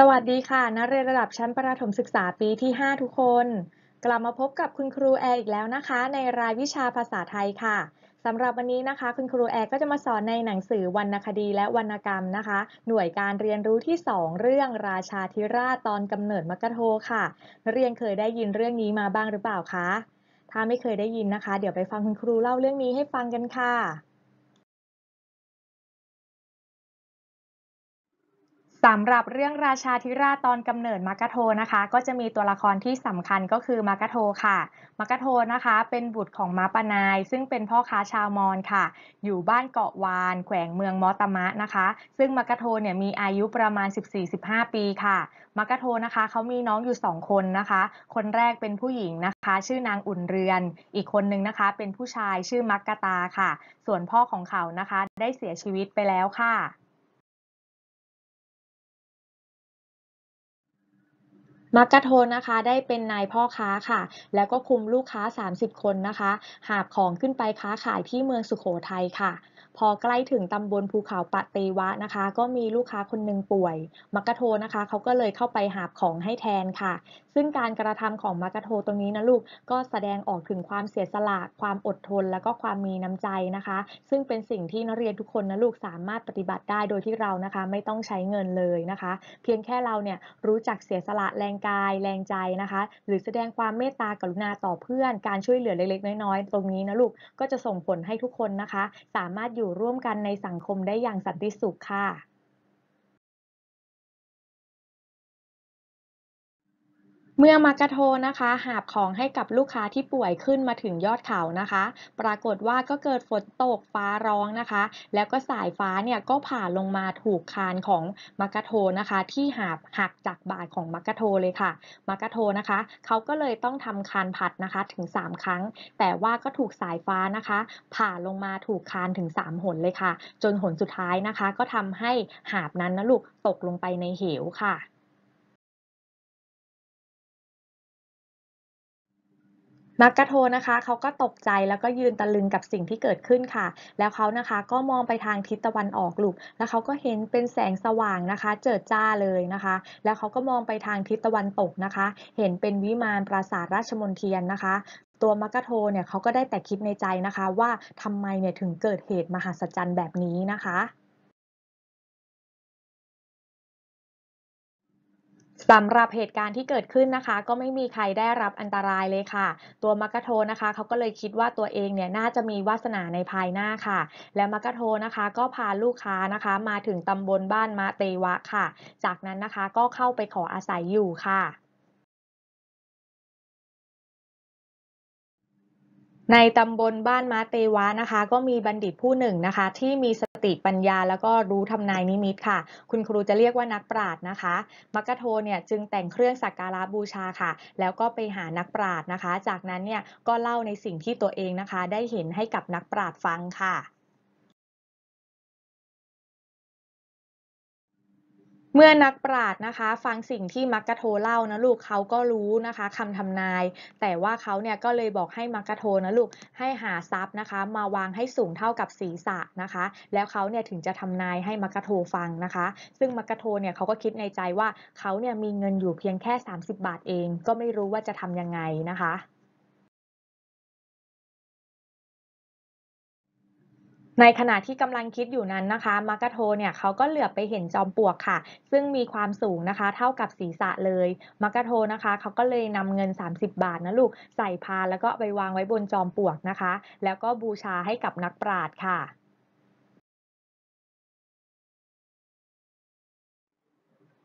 สวัสดีค่ะนักเรียนระดับชั้นประถมศึกษาปีที่ 5 ทุกคน กลับมาพบกับคุณครูแอร์อีกแล้วนะคะ ในรายวิชาภาษาไทยค่ะสำหรับวันนี้นะคะ คุณครูแอร์ก็จะมาสอนในหนังสือวรรณคดีและวรรณกรรมนะคะ หน่วยการเรียนรู้ที่ 2 เรื่องราชาธิราชตอนกำเนิดมกะโทค่ะนักเรียนเคยได้ยินเรื่องนี้มาบ้างหรือเปล่าคะ ถ้าไม่เคยได้ยินนะคะเดี๋ยวไปฟังคุณครูเล่าเรื่องนี้ให้ฟังกันค่ะสำหรับเรื่องราชาธิราชตอนกำเนิดมากะโทนะคะ ก็จะมีตัวละครที่สำคัญก็คือมากะโทค่ะมากะโทนะคะ เป็นบุตรของมาปนาย ซึ่งเป็นพ่อค้าชาวมอญค่ะ อยู่บ้านเกาะวาน แขวงเมืองมอตมะนะคะ ซึ่งมากะโทเนี่ยมีอายุประมาณ 14-15 ปีค่ะมากะโทนะคะเขามีน้องอยู่2คนนะคะ คนแรกเป็นผู้หญิงนะคะ ชื่อนางอุ่นเรือน อีกคนนึงนะคะ เป็นผู้ชายชื่อมักกะตาค่ะ ส่วนพ่อของเขานะคะได้เสียชีวิตไปแล้วค่ะมักกะโทนนะคะได้เป็นนายพ่อค้าค่ะ แล้วก็คุมลูกค้า 30 คนนะคะ หาบของขึ้นไปค้าขายที่เมืองสุขโขทัยค่ะพอใกล้ถึงตำบลภูเขาปะเตวะนะคะ ก็มีลูกค้าคนหนึ่งป่วยมักกะโทนะคะเขาก็เลยเข้าไปหาบของให้แทนค่ะ ซึ่งการกระทำของมักกะโทตรงนี้นะลูกก็แสดงออกถึงความเสียสละ ความอดทนแล้วก็ความมีน้ำใจนะคะ ซึ่งเป็นสิ่งที่นักเรียนทุกคนนะลูกสามารถปฏิบัติได้โดยที่เรานะคะ ไม่ต้องใช้เงินเลยนะคะ เพียงแค่เราเนี่ยรู้จักเสียสละแรงกายแรงใจนะคะ หรือแสดงความเมตตากรุณาต่อเพื่อน การช่วยเหลือเล็กๆน้อยๆ ตรงนี้นะลูกก็จะส่งผลให้ทุกคนนะคะ สามารถอยูู่่ร่วมกันในสังคมได้อย่างสันติสุขค่ะเมื่อมากระโทนะคะ หาบของให้กับลูกค้าที่ป่วยขึ้นมาถึงยอดเขานะคะ ปรากฏว่าก็เกิดฝนตกฟ้าร้องนะคะ แล้วก็สายฟ้าเนี่ยก็ผ่าลงมาถูกคานของมากระโทนะคะ ที่หาบหักจากบาดของมากระโทเลยค่ะมากระโทนะคะเขาก็เลยต้องทำคานผัดนะคะถึง 3 ครั้ง แต่ว่าก็ถูกสายฟ้านะคะ ผ่าลงมาถูกคานถึง3 หนเลยค่ะจนหนสุดท้ายนะคะ ก็ทำให้หาบนั้นนะลูกตกลงไปในเหวค่ะมักกะโทนะคะเขาก็ตกใจแล้วก็ยืนตะลึงกับสิ่งที่เกิดขึ้นค่ะ แล้วเขานะคะก็มองไปทางทิศตะวันออกลูกแล้วเขาก็เห็นเป็นแสงสว่างนะคะ เจิดจ้าเลยนะคะ แล้วเขาก็มองไปทางทิศตะวันตกนะคะ เห็นเป็นวิมานปราสาทราชมนเทียนนะคะ ตัวมักกะโทเนี่ยเขาก็ได้แต่คิดในใจนะคะ ว่าทำไมเนี่ยถึงเกิดเหตุมหัศจรรย์แบบนี้นะคะสำหรับเหตุการณ์ที่เกิดขึ้นนะคะ ก็ไม่มีใครได้รับอันตรายเลยค่ะ ตัวมักกะโทนะคะเขาก็เลยคิดว่าตัวเองเนี่ยน่าจะมีวาสนาในภายหน้าค่ะ และมักกะโทนะคะก็พาลูกค้านะคะมาถึงตำบลบ้านมาเตวะค่ะ จากนั้นนะคะก็เข้าไปขออาศัยอยู่ค่ะในตำบลบ้านม้าเตวะนะคะ ก็มีบัณฑิตผู้หนึ่งนะคะ ที่มีสติปัญญาแล้วก็รู้ทำนายนิมิตค่ะ คุณครูจะเรียกว่านักปราชญ์นะคะมักกะโทเนี่ยจึงแต่งเครื่องสักการะบูชาค่ะ แล้วก็ไปหานักปราชญ์นะคะ จากนั้นเนี่ยก็เล่าในสิ่งที่ตัวเองนะคะ ได้เห็นให้กับนักปราชญ์ฟังค่ะเมื่อนักปราชญ์นะคะ ฟังสิ่งที่มักกะโทเล่านะลูกเขาก็รู้นะคะคำทำนาย แต่ว่าเขาเนี่ยก็เลยบอกให้มักกะโทนะลูกให้หาทรัพย์นะคะ มาวางให้สูงเท่ากับศีรษะนะคะ แล้วเขาเนี่ยถึงจะทำนายให้มักกะโทฟังนะคะ ซึ่งมักกะโทเนี่ยเขาก็คิดในใจว่าเขาเนี่ยมีเงินอยู่เพียงแค่ 30 บาทเอง ก็ไม่รู้ว่าจะทำยังไงนะคะในขณะที่กำลังคิดอยู่นั้นนะคะมากะโทเนี่ยเขาก็เหลือบไปเห็นจอมปลวกค่ะ ซึ่งมีความสูงนะคะเท่ากับศีรษะเลยมากะโทนะคะ เขาก็เลยนำเงิน 30 บาทนะลูก ใส่พานแล้วก็ไปวางไว้บนจอมปลวกนะคะ แล้วก็บูชาให้กับนักปราชญ์ค่ะ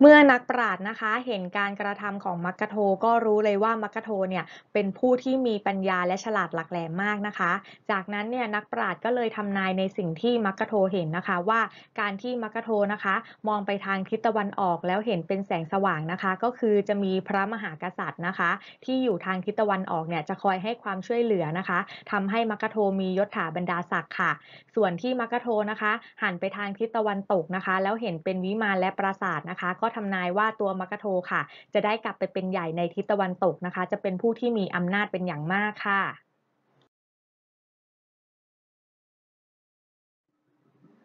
เมื่อนักปราชญ์นะคะเห็นการกระทำของมักกะโทก็รู้เลยว่ามักกะโทเนี่ยเป็นผู้ที่มีปัญญาและฉลาดหลักแหลมมากนะคะ จากนั้นเนี่ยนักปราชญ์ก็เลยทำนายในสิ่งที่มักกะโทเห็นนะคะว่าการที่มักกะโทนะคะมองไปทางทิศตะวันออกแล้วเห็นเป็นแสงสว่างนะคะ ก็คือจะมีพระมหากษัตริย์นะคะ ที่อยู่ทางทิศตะวันออกเนี่ยจะคอยให้ความช่วยเหลือนะคะ ทำให้มักกะโทมียศถาบรรดาศักดิ์ค่ะส่วนที่มักกะโทนะคะหันไปทางทิศตะวันตกนะคะ แล้วเห็นเป็นวิมานและปราสาทนะคะก็ก็ทำนายว่าตัวมกโทค่ะ จะได้กลับไปเป็นใหญ่ในทิศตะวันตกนะคะ จะเป็นผู้ที่มีอำนาจเป็นอย่างมากค่ะ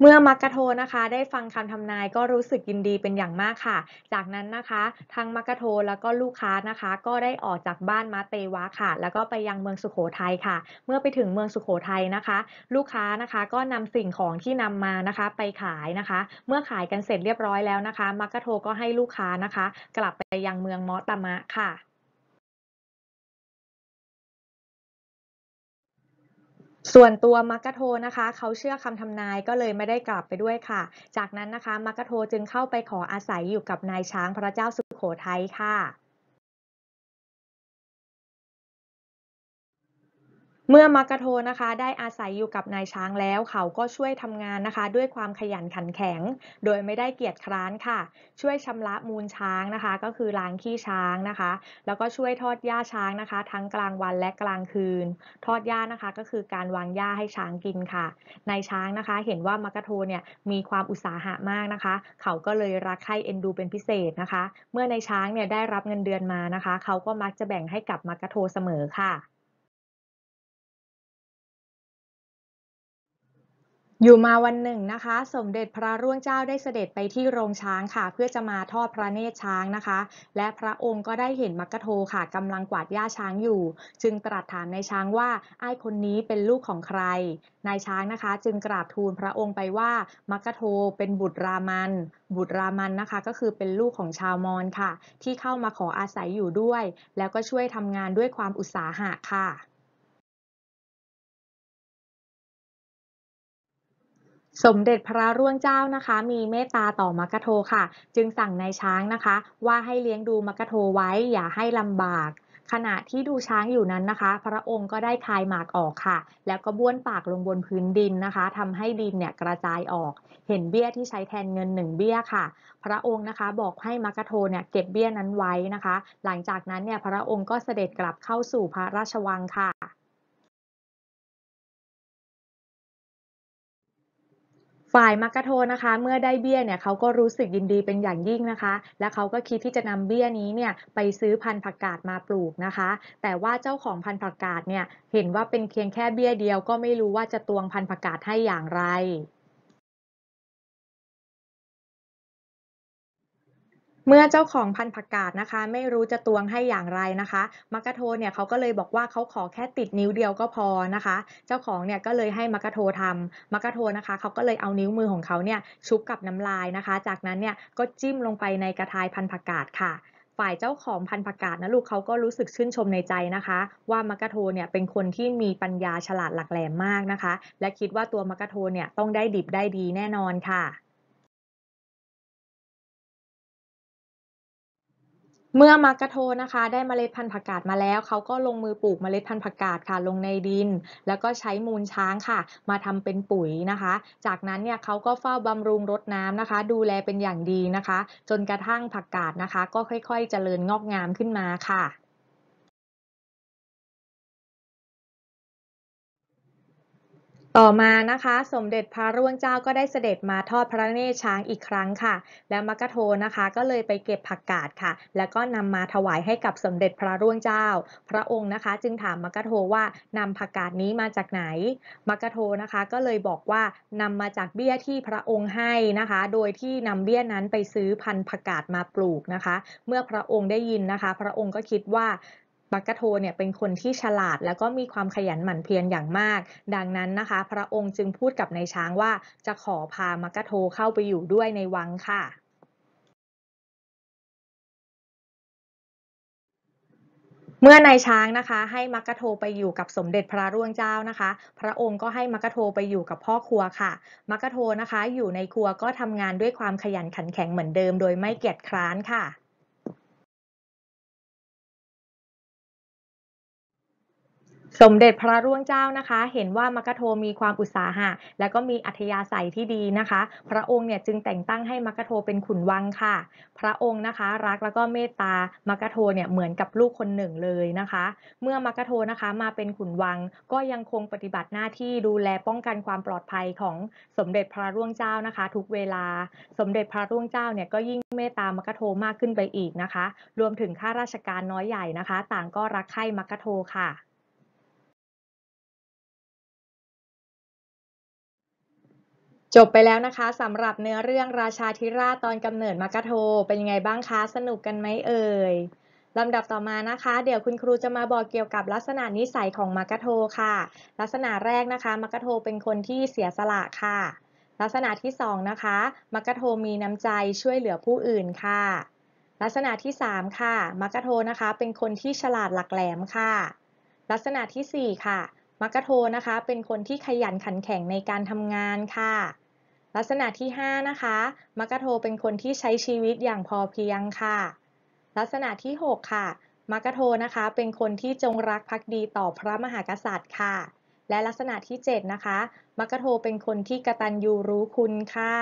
เมื่อมักกะโทนะคะได้ฟังคำทำนายก็รู้สึกยินดีเป็นอย่างมากค่ะ จากนั้นนะคะทางมักกะโทแล้วก็ลูกค้านะคะ ก็ได้ออกจากบ้านมาเตวะค่ะแล้วก็ไปยังเมืองสุโขทัยค่ะ เมื่อไปถึงเมืองสุโขทัยนะคะ ลูกค้านะคะก็นำสิ่งของที่นำมานะคะไปขายนะคะ เมื่อขายกันเสร็จเรียบร้อยแล้วนะคะมักกะโทก็ให้ลูกค้านะคะ กลับไปยังเมืองมอตมะค่ะส่วนตัวมักกะโทนะคะ เขาเชื่อคำทำนายก็เลยไม่ได้กลับไปด้วยค่ะ จากนั้นนะคะ มักกะโทจึงเข้าไปขออาศัยอยู่กับนายช้างพระเจ้าสุขโขทัยค่ะเมื่อมากะโทนะคะได้อาศัยอยู่กับนายช้างแล้ว เขาก็ช่วยทำงานนะคะ ด้วยความขยันขันแข็ง โดยไม่ได้เกียจคร้านค่ะ ช่วยชำระมูลช้างนะคะ ก็คือล้างขี้ช้างนะคะ แล้วก็ช่วยทอดหญ้าช้างนะคะ ทั้งกลางวันและกลางคืน ทอดหญ้านะคะก็คือการวางหญ้าให้ช้างกินค่ะนายช้างนะคะ เห็นว่ามากะโทเนี่ยมีความอุตสาหะมากนะคะ เขาก็เลยรักใคร่เอ็นดูเป็นพิเศษนะคะ เมื่อนายช้างเนี่ยได้รับเงินเดือนมานะคะ เขาก็มักจะแบ่งให้กับมากะโทเสมอค่ะอยู่มาวันหนึ่งนะคะ สมเด็จพระร่วงเจ้าได้เสด็จไปที่โรงช้างค่ะ เพื่อจะมาทอดพระเนตรช้างนะคะ และพระองค์ก็ได้เห็นมักกะโทค่ะกำลังกวาดหญ้าช้างอยู่ จึงตรัสถามนายช้างว่าไอ้คนนี้เป็นลูกของใครนายช้างนะคะ จึงกราบทูลพระองค์ไปว่ามักกะโทเป็นบุตรรามัน บุตรรามันนะคะก็คือเป็นลูกของชาวมอญค่ะ ที่เข้ามาขออาศัยอยู่ด้วย แล้วก็ช่วยทำงานด้วยความอุตสาหะค่ะสมเด็จพระร่วงเจ้านะคะ มีเมตตาต่อมกะโทค่ะ จึงสั่งนายช้างนะคะ ว่าให้เลี้ยงดูมกะโทไว้อย่าให้ลำบาก ขณะที่ดูช้างอยู่นั้นนะคะ พระองค์ก็ได้คายหมากออกค่ะ แล้วก็บ้วนปากลงบนพื้นดินนะคะทำให้ดินเนี่ยกระจายออก เห็นเบี้ยที่ใช้แทนเงินหนึ่งเบี้ยค่ะ พระองค์นะคะบอกให้มกะโทเนี่ยเก็บเบี้ยนั้นไว้นะคะ หลังจากนั้นเนี่ยพระองค์ก็เสด็จกลับเข้าสู่พระราชวังค่ะฝ่ายมักกะโทนะคะ เมื่อได้เบี้ยเนี่ยเขาก็รู้สึกยินดีเป็นอย่างยิ่งนะคะ และเขาก็คิดที่จะนำเบี้ยนี้เนี่ยไปซื้อพันธุ์ผักกาดมาปลูกนะคะ แต่ว่าเจ้าของพันธุ์ผักกาดเนี่ยเห็นว่าเป็นเพียงแค่เบี้ยเดียว ก็ไม่รู้ว่าจะตวงพันธุ์ผักกาดให้อย่างไรเมื่อเจ้าของพันธุ์ผักกาดนะคะ ไม่รู้จะตวงให้อย่างไรนะคะมักกะโทเนี่ยเขาก็เลยบอกว่าเขาขอแค่ติดนิ้วเดียวก็พอนะคะ เจ้าของเนี่ยก็เลยให้มักกะโททำมักกะโทนะคะเขาก็เลยเอานิ้วมือของเขาเนี่ยชุบกับน้ำลายนะคะ จากนั้นเนี่ยก็จิ้มลงไปในกระทายพันธุ์ผักกาดค่ะ ฝ่ายเจ้าของพันธุ์ผักกาดนะลูกเขาก็รู้สึกชื่นชมในใจนะคะ ว่ามักกะโทเนี่ยเป็นคนที่มีปัญญาฉลาดหลักแหลมมากนะคะ และคิดว่าตัวมักกะโทเนี่ยต้องได้ดิบได้ดีแน่นอนค่ะเมื่อมากระโทนะคะ ได้เมล็ดพันธุ์ผักกาดมาแล้ว เขาก็ลงมือปลูกเมล็ดพันธุ์ผักกาดค่ะลงในดิน แล้วก็ใช้มูลช้างค่ะ มาทำเป็นปุ๋ยนะคะ จากนั้นเนี่ยเขาก็เฝ้าบำรุงรดน้ำนะคะ ดูแลเป็นอย่างดีนะคะ จนกระทั่งผักกาดนะคะ ก็ค่อยๆเจริญงอกงามขึ้นมาค่ะต่อมานะคะสมเด็จพระร่วงเจ้าก็ได้เสด็จมาทอดพระเนตรช้างอีกครั้งค่ะ แล้วมกะโทนะคะก็เลยไปเก็บผักกาดค่ะ แล้วก็นำมาถวายให้กับสมเด็จพระร่วงเจ้า พระองค์นะคะ จึงถามมกะโทว่านำผักกาดนี้มาจากไหน มกะโทนะคะ ก็เลยบอกว่านำมาจากเบี้ยที่พระองค์ให้นะคะ โดยที่นำเบี้ยนั้นไปซื้อพันธุ์ผักกาดมาปลูกนะคะ เมื่อพระองค์ได้ยินนะคะ พระองค์ก็คิดว่าบักกะโทเนี่ยเป็นคนที่ฉลาดแล้วก็มีความขยันหมั่นเพียรอย่างมาก ดังนั้นนะคะพระองค์จึงพูดกับนายช้างว่าจะขอพามักกะโทเข้าไปอยู่ด้วยในวังค่ะ เมื่อนายช้างนะคะ ให้มักกะโทไปอยู่กับสมเด็จพระร่วงเจ้านะคะ พระองค์ก็ให้มักกะโทไปอยู่กับพ่อครัวค่ะมักกะโทนะคะอยู่ในครัวก็ทำงานด้วยความขยันขันแข็งเหมือนเดิมโดยไม่เกียจคร้านค่ะสมเด็จพระร่วงเจ้านะคะ เห็นว่ามกะโทมีความอุตสาหะ และก็มีอัธยาศัยที่ดีนะคะ พระองค์เนี่ยจึงแต่งตั้งให้มกะโทเป็นขุนวังค่ะ พระองค์นะคะ รักแล้วก็เมตตามกะโทเนี่ยเหมือนกับลูกคนหนึ่งเลยนะคะ เมื่อมกะโทนะคะมาเป็นขุนวัง ก็ยังคงปฏิบัติหน้าที่ดูแลป้องกันความปลอดภัยของสมเด็จพระร่วงเจ้านะคะ ทุกเวลาสมเด็จพระร่วงเจ้าเนี่ยก็ยิ่งเมตตามกะโทมากขึ้นไปอีกนะคะ รวมถึงข้าราชการน้อยใหญ่นะคะ ต่างก็รักใคร่มกะโทค่ะจบไปแล้วนะคะสำหรับเนื้อเรื่องราชาธิราชตอนกำเนิดมักกะโทเป็นยังไงบ้างคะสนุกกันไหมเอ่ยลำดับต่อมานะคะ เดี๋ยวคุณครูจะมาบอกเกี่ยวกับลักษณะนิสัยของมักกะโทค่ะ ลักษณะแรกนะคะมักกะโทเป็นคนที่เสียสละค่ะ ลักษณะที่2นะคะมักกะโทมีน้ำใจช่วยเหลือผู้อื่นค่ะ ลักษณะที่ 3 ค่ะมักกะโทนะคะ เป็นคนที่ฉลาดหลักแหลมค่ะ ลักษณะที่ 4 ค่ะมักกะโทนะคะ เป็นคนที่ขยันขันแข็งในการทำงานค่ะ ลักษณะที่5นะคะมักกะโทเป็นคนที่ใช้ชีวิตอย่างพอเพียงค่ะ ลักษณะที่ 6 ค่ะมักกะโทนะคะเป็นคนที่จงรักภักดีต่อพระมหากษัตริย์ค่ะ และลักษณะที่ 7 นะคะมักกะโทเป็นคนที่กระตันยูรู้คุณค่ะ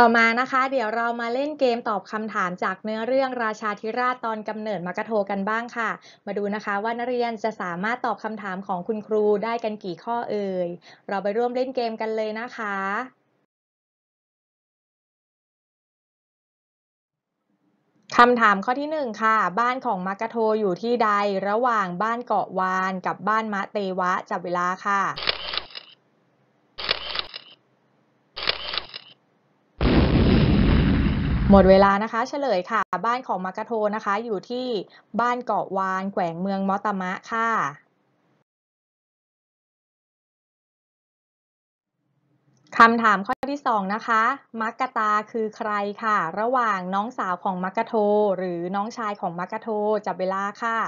ต่อมานะคะเดี๋ยวเรามาเล่นเกมตอบคำถามจากเนื้อเรื่องราชาธิราชตอนกำเนิดมกะโทกันบ้างค่ะ มาดูนะคะว่านักเรียนจะสามารถตอบคำถามของคุณครูได้กันกี่ข้อเอ่ยเราไปร่วมเล่นเกมกันเลยนะคะคำถามข้อที่1ค่ะบ้านของมกะโทอยู่ที่ใดระหว่างบ้านเกาะวานกับบ้านมะเตวะจับเวลาค่ะหมดเวลานะคะเฉลยค่ะ บ้านของมากะโทนะคะอยู่ที่บ้านเกาะวานแขวงเมืองมอตมะค่ะคำถามข้อที่ 2 นะคะมักกะตาคือใครค่ะ ระหว่างน้องสาวของมักกะโทหรือน้องชายของมักกะโทจับเวลาค่ะ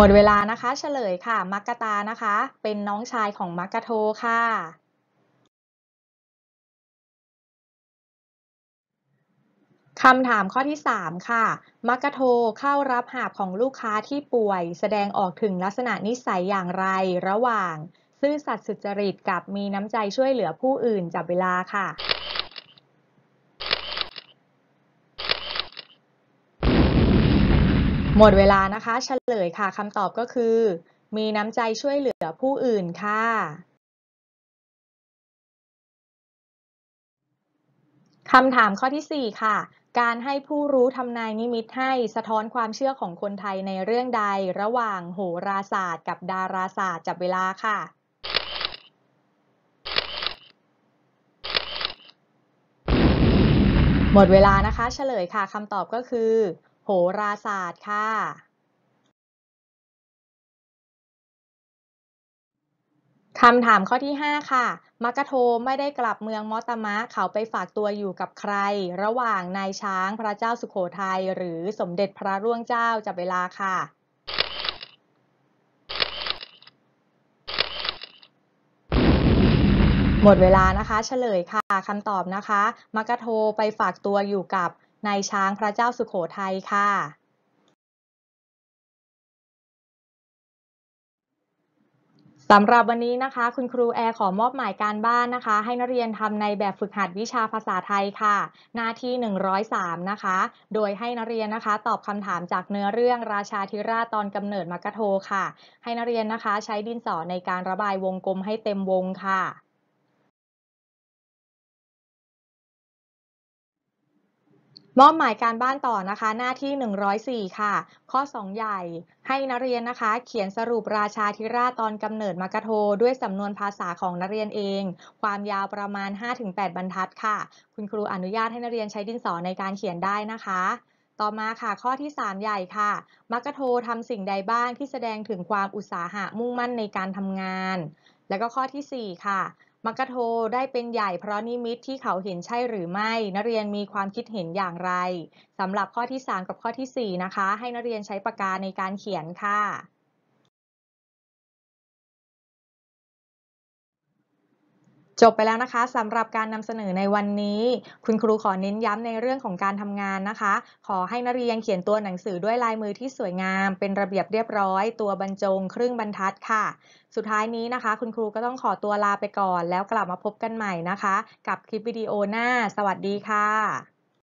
หมดเวลานะคะเฉลยค่ะ มักกะตานะคะ เป็นน้องชายของมักกะโทค่ะคำถามข้อที่ 3 ค่ะ มักกะโทเข้ารับหาบของลูกค้าที่ป่วยแสดงออกถึงลักษณะนิสัยอย่างไรระหว่างซื่อสัตย์สุจริตกับมีน้ำใจช่วยเหลือผู้อื่นจับเวลาค่ะหมดเวลานะคะเฉลยค่ะคำตอบก็คือ มีน้ำใจช่วยเหลือผู้อื่นค่ะคำถามข้อที่ 4 ค่ะ การให้ผู้รู้ทำนายนิมิตให้สะท้อนความเชื่อของคนไทยในเรื่องใดระหว่างโหราศาสตร์กับดาราศาสตร์จับเวลาค่ะ หมดเวลานะคะ เฉลยค่ะคำตอบก็คือโหราศาสตร์ค่ะ คำถามข้อที่ 5 ค่ะมักะโทไม่ได้กลับเมืองมอตมะ เขาไปฝากตัวอยู่กับใคร ระหว่างนายช้างพระเจ้าสุขโขทัยหรือสมเด็จพระร่วงเจ้า จับเวลาค่ะ หมดเวลานะคะ เฉลยค่ะคำตอบนะคะมักะโทไปฝากตัวอยู่กับนายช้างพระเจ้าสุโขทัยค่ะ สำหรับวันนี้นะคะ คุณครูแอร์ขอมอบหมายการบ้านนะคะให้นักเรียนทำในแบบฝึกหัดวิชาภาษาไทยค่ะ หน้าที่ 103 นะคะ โดยให้นักเรียนนะคะตอบคำถามจากเนื้อเรื่องราชาธิราชตอนกำเนิดมกะโทค่ะ ให้นักเรียนนะคะใช้ดินสอในการระบายวงกลมให้เต็มวงค่ะมอบหมายการบ้านต่อนะคะหน้าที่ 104 ค่ะ ข้อ 2 ใหญ่ ให้นักเรียนนะคะ เขียนสรุป ราชาธิราชตอนกำเนิดมกะโทด้วยสำนวนภาษาของนักเรียนเอง ความยาวประมาณ 5-8 บรรทัดค่ะ คุณครูอนุญาตให้นักเรียนใช้ดินสอในการเขียนได้นะคะ ต่อมาค่ะ ข้อที่ 3 ใหญ่ค่ะมกะโททำสิ่งใดบ้างที่แสดงถึงความอุตสาหะมุ่งมั่นในการทำงาน แล้วก็ข้อที่ 4 ค่ะมักกะโท ได้เป็นใหญ่เพราะนิมิตที่เขาเห็นใช่หรือไม่ นักเรียนมีความคิดเห็นอย่างไรสำหรับข้อที่ 3 กับข้อที่4นะคะให้นักเรียนใช้ปากกาในการเขียนค่ะจบไปแล้วนะคะสำหรับการนำเสนอในวันนี้ คุณครูขอเน้นย้ำในเรื่องของการทำงานนะคะ ขอให้นักเรียนเขียนตัวหนังสือ ด้วยลายมือที่สวยงามเป็นระเบียบเรียบร้อย ตัวบรรจงครึ่งบรรทัดค่ะ สุดท้ายนี้นะคะคุณครูก็ต้องขอตัวลาไปก่อน แล้วกลับมาพบกันใหม่นะคะ กับคลิปวิดีโอหน้า สวัสดีค่ะ